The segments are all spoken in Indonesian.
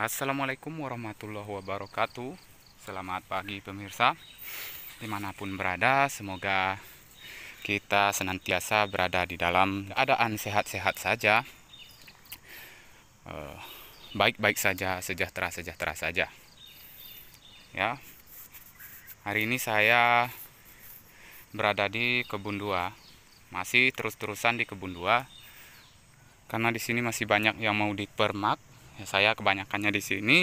Assalamualaikum warahmatullahi wabarakatuh Selamat pagi pemirsa Dimanapun berada Semoga kita senantiasa berada di dalam keadaan sehat-sehat saja eh, Baik-baik saja, sejahtera-sejahtera saja Ya Hari ini saya berada di kebun dua Masih terus-terusan di kebun dua Karena di sini masih banyak yang mau dipermak ya, saya kebanyakannya di sini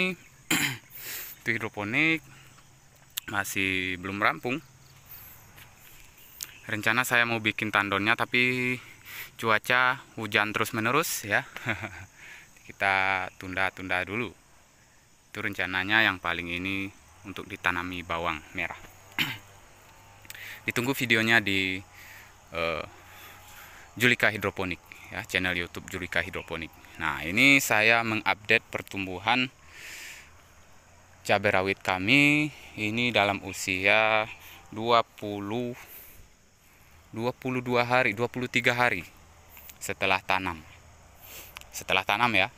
itu hidroponik masih belum rampung rencana saya mau bikin tandonnya tapi cuaca hujan terus menerus ya kita tunda-tunda dulu itu rencananya yang paling ini untuk ditanami bawang merah ditunggu videonya di uh, Julika Hidroponik ya channel YouTube Julika Hidroponik. Nah, ini saya mengupdate pertumbuhan cabai rawit kami ini dalam usia 20 22 hari, 23 hari setelah tanam. Setelah tanam ya.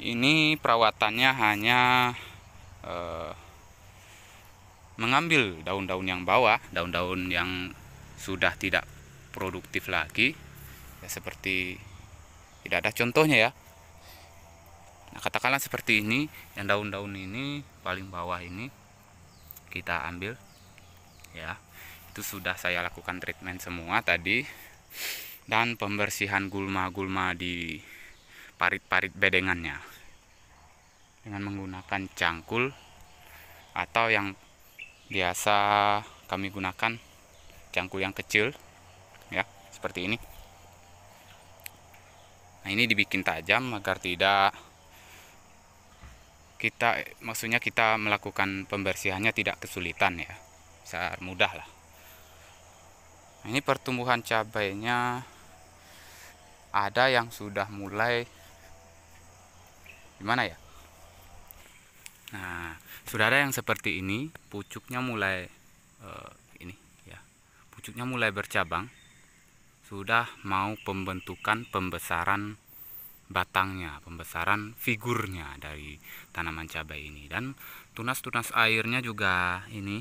Ini perawatannya hanya eh, mengambil daun-daun yang bawah, daun-daun yang sudah tidak produktif lagi, ya seperti tidak ada contohnya ya nah katakanlah seperti ini yang daun-daun ini paling bawah ini kita ambil ya itu sudah saya lakukan treatment semua tadi dan pembersihan gulma-gulma di parit-parit bedengannya dengan menggunakan cangkul atau yang biasa kami gunakan cangkul yang kecil ya seperti ini Nah ini dibikin tajam agar tidak kita maksudnya kita melakukan pembersihannya tidak kesulitan ya bisa mudah lah nah, ini pertumbuhan cabainya ada yang sudah mulai gimana ya nah saudara yang seperti ini pucuknya mulai uh, ini ya pucuknya mulai bercabang sudah mau pembentukan pembesaran batangnya, pembesaran figurnya dari tanaman cabai ini dan tunas-tunas airnya juga ini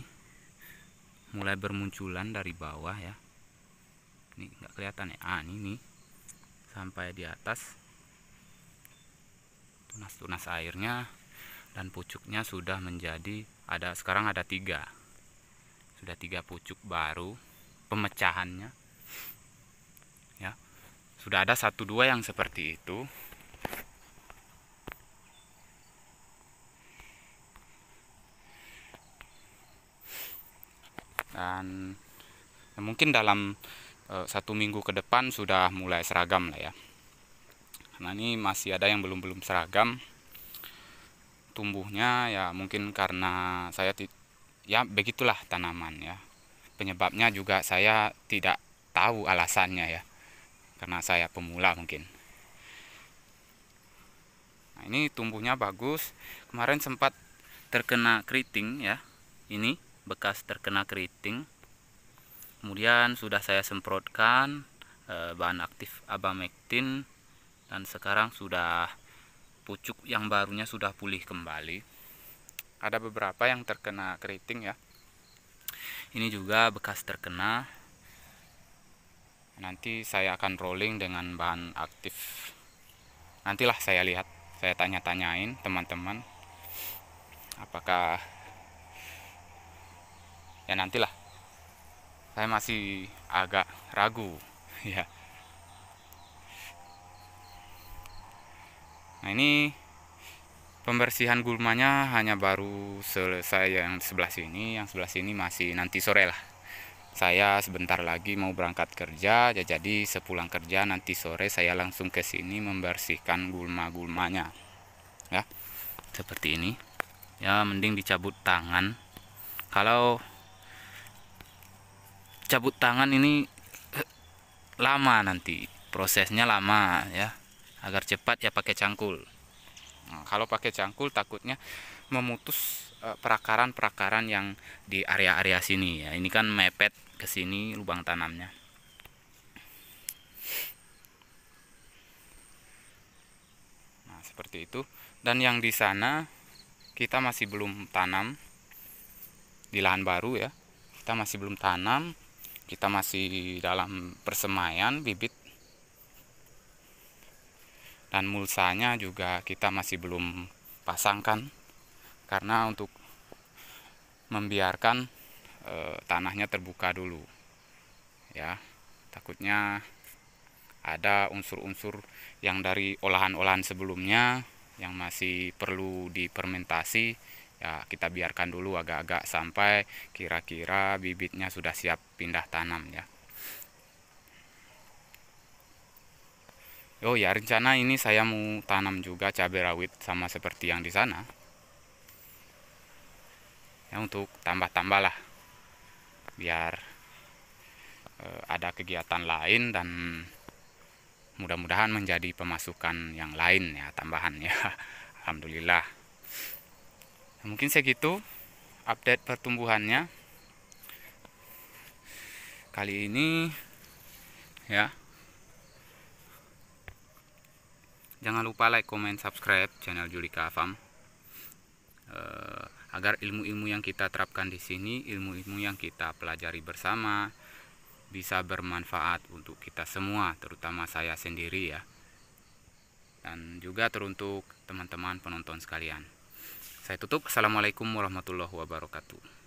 mulai bermunculan dari bawah ya. Ini nggak kelihatan ya. Ah, ini nih. Sampai di atas tunas-tunas airnya dan pucuknya sudah menjadi ada sekarang ada tiga sudah tiga pucuk baru pemecahannya sudah ada satu dua yang seperti itu dan ya mungkin dalam eh, satu minggu ke depan sudah mulai seragam lah ya karena ini masih ada yang belum belum seragam tumbuhnya ya mungkin karena saya ya begitulah tanaman ya penyebabnya juga saya tidak tahu alasannya ya karena saya pemula mungkin nah, ini tumbuhnya bagus kemarin sempat terkena keriting ya ini bekas terkena keriting kemudian sudah saya semprotkan eh, bahan aktif abamectin dan sekarang sudah pucuk yang barunya sudah pulih kembali ada beberapa yang terkena keriting ya ini juga bekas terkena nanti saya akan rolling dengan bahan aktif nantilah saya lihat saya tanya-tanyain teman-teman apakah ya nantilah saya masih agak ragu ya nah ini pembersihan gulmanya hanya baru selesai yang sebelah sini yang sebelah sini masih nanti sore lah saya sebentar lagi mau berangkat kerja jadi sepulang kerja nanti sore saya langsung ke sini membersihkan gulma-gulmanya ya seperti ini ya mending dicabut tangan kalau cabut tangan ini eh, lama nanti prosesnya lama ya agar cepat ya pakai cangkul nah, kalau pakai cangkul takutnya memutus eh, perakaran-perakaran yang di area-area sini ya. Ini kan mepet ke sini lubang tanamnya. Nah, seperti itu. Dan yang di sana kita masih belum tanam di lahan baru ya. Kita masih belum tanam. Kita masih dalam persemaian bibit dan mulsanya juga kita masih belum pasangkan karena untuk membiarkan e, tanahnya terbuka dulu ya takutnya ada unsur-unsur yang dari olahan-olahan sebelumnya yang masih perlu dipermentasi, ya kita biarkan dulu agak-agak sampai kira-kira bibitnya sudah siap pindah tanam ya oh ya rencana ini saya mau tanam juga cabai rawit sama seperti yang di sana ya untuk tambah-tambah lah biar eh, ada kegiatan lain dan mudah-mudahan menjadi pemasukan yang lain ya tambahan ya Alhamdulillah ya, mungkin segitu update pertumbuhannya kali ini ya jangan lupa like comment subscribe channel Julika Farm uh, eh, agar ilmu-ilmu yang kita terapkan di sini, ilmu-ilmu yang kita pelajari bersama bisa bermanfaat untuk kita semua, terutama saya sendiri ya. Dan juga teruntuk teman-teman penonton sekalian. Saya tutup. Assalamualaikum warahmatullahi wabarakatuh.